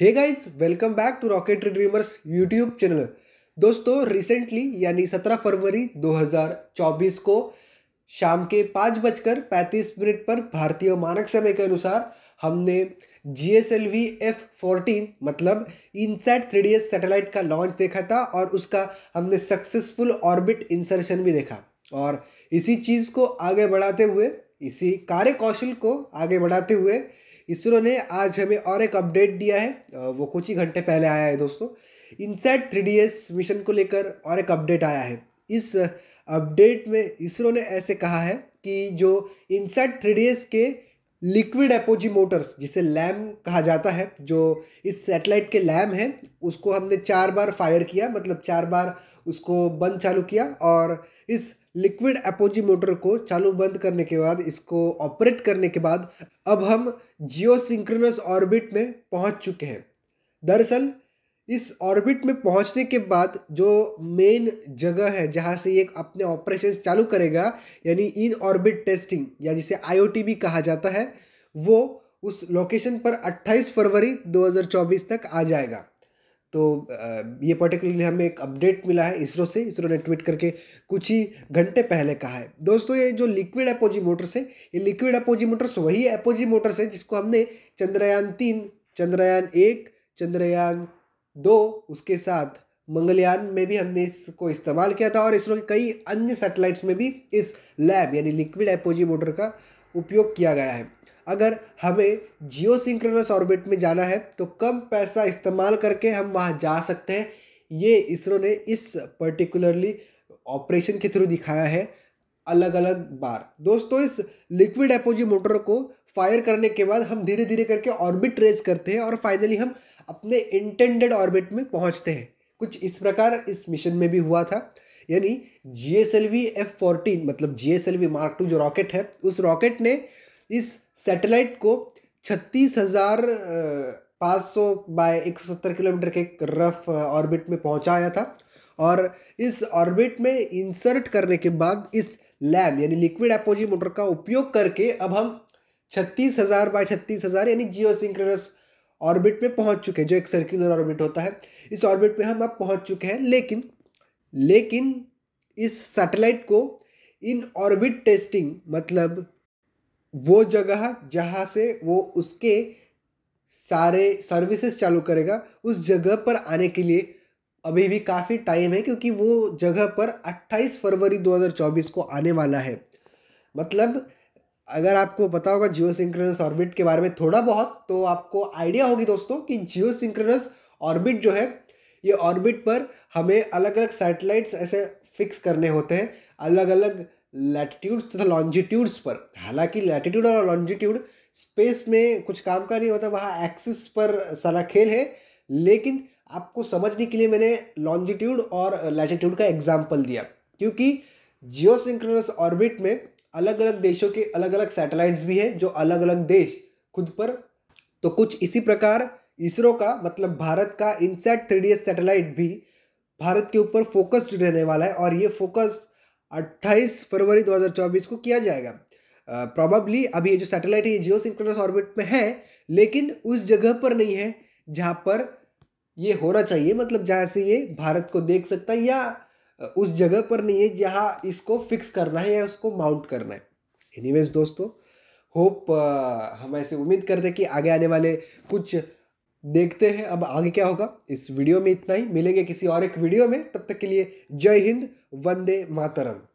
hey guys welcome back to Rocket Dreamers YouTube channel दोस्तों recently यानी 17 फरवरी 2024 को शाम के पाँच बजकर पैंतीस मिनट पर भारतीय मानक समय के अनुसार हमने G S L V F fourteen मतलब INSAT three D S satellite का लॉन्च देखा था और उसका हमने सक्सेसफुल ऑर्बिट इंसर्शन भी देखा और इसी चीज़ को आगे बढ़ाते हुए इसी कार्य कौशल को आगे बढ़ाते हुए इसरो ने आज हमें और एक अपडेट दिया है वो कुछ ही घंटे पहले आया है दोस्तों इनसेट थ्री मिशन को लेकर और एक अपडेट आया है इस अपडेट में इसरो ने ऐसे कहा है कि जो इनसेट थ्री के लिक्विड एपोजी मोटर्स जिसे लैम कहा जाता है जो इस सैटेलाइट के लैम है उसको हमने चार बार फायर किया मतलब चार बार उसको बंद चालू किया और इस लिक्विड एपोजी मोटर को चालू बंद करने के बाद इसको ऑपरेट करने के बाद अब हम जियो सिंक्रोनस ऑर्बिट में पहुंच चुके हैं दरअसल इस ऑर्बिट में पहुंचने के बाद जो मेन जगह है जहां से ये अपने ऑपरेशन चालू करेगा यानी इन ऑर्बिट टेस्टिंग या जिसे आईओटी भी कहा जाता है वो उस लोकेशन पर 28 फरवरी 2024 तक आ जाएगा तो ये पर्टिकुलरली हमें एक अपडेट मिला है इसरो से इसरो ने ट्वीट करके कुछ ही घंटे पहले कहा है दोस्तों ये जो लिक्विड एपोजी मोटर्स है ये लिक्विड एपोजी मोटर्स वही एपोजी मोटर्स है जिसको हमने चंद्रयान तीन चंद्रयान एक चंद्रयान दो उसके साथ मंगलयान में भी हमने इसको इस्तेमाल किया था और इसरो के कई अन्य सैटेलाइट्स में भी इस लैब यानी लिक्विड एपोजी मोटर का उपयोग किया गया है अगर हमें जियो ऑर्बिट में जाना है तो कम पैसा इस्तेमाल करके हम वहाँ जा सकते हैं ये इसरो ने इस पर्टिकुलरली ऑपरेशन के थ्रू दिखाया है अलग अलग बार दोस्तों इस लिक्विड एपोजी मोटर को फायर करने के बाद हम धीरे धीरे करके ऑर्बिट रेज करते हैं और फाइनली हम अपने इंटेंडेड ऑर्बिट में पहुंचते हैं कुछ इस प्रकार इस मिशन में भी हुआ था यानी G S L V F fourteen मतलब G S L V mark two जो रॉकेट है उस रॉकेट ने इस सैटेलाइट को छत्तीस हज़ार पाँच सौ बाय एक सौ सत्तर किलोमीटर के रफ ऑर्बिट में पहुंचाया था और इस ऑर्बिट में इंसर्ट करने के बाद इस लैम यानी लिक्विड एपोजी मोटर का उपयोग करके अब हम छत्तीस हज़ार बाय छत्तीस हज़ार यानी जियो सिंक्रस ऑर्बिट पे पहुंच चुके हैं जो एक सर्कुलर ऑर्बिट होता है इस ऑर्बिट पे हम अब पहुंच चुके हैं लेकिन लेकिन इस सैटेलाइट को इन ऑर्बिट टेस्टिंग मतलब वो जगह जहाँ से वो उसके सारे सर्विसेज चालू करेगा उस जगह पर आने के लिए अभी भी काफ़ी टाइम है क्योंकि वो जगह पर 28 फरवरी 2024 को आने वाला है मतलब अगर आपको पता होगा जियो सिंक्रोनस ऑर्बिट के बारे में थोड़ा बहुत तो आपको आइडिया होगी दोस्तों कि जियो सिंक्रोनस ऑर्बिट जो है ये ऑर्बिट पर हमें अलग अलग सैटेलाइट्स ऐसे फिक्स करने होते हैं अलग अलग लैटिट्यूड्स तथा लॉन्जिट्यूड्स पर हालांकि लैटिट्यूड और लॉन्जिट्यूड स्पेस में कुछ काम का नहीं होता वहाँ एक्सिस पर सारा खेल है लेकिन आपको समझने के लिए मैंने लॉन्जिट्यूड और लैटिट्यूड का एग्जाम्पल दिया क्योंकि जियो ऑर्बिट में अलग अलग देशों के अलग अलग सैटेलाइट्स भी हैं जो अलग अलग देश खुद पर तो कुछ इसी प्रकार इसरो का मतलब भारत का इनसेट थ्री सैटेलाइट भी भारत के ऊपर फोकस्ड रहने वाला है और ये फोकस 28 फरवरी 2024 को किया जाएगा प्रॉबली uh, अभी ये जो सैटेलाइट है ये जियो सिंक्रोनस ऑर्बिट में है लेकिन उस जगह पर नहीं है जहाँ पर ये होना चाहिए मतलब जहाँ से ये भारत को देख सकता है या उस जगह पर नहीं है जहाँ इसको फिक्स करना है या उसको माउंट करना है एनीवेज दोस्तों होप uh, हम ऐसे उम्मीद करते हैं कि आगे आने वाले कुछ देखते हैं अब आगे क्या होगा इस वीडियो में इतना ही मिलेंगे किसी और एक वीडियो में तब तक के लिए जय हिंद वंदे मातरम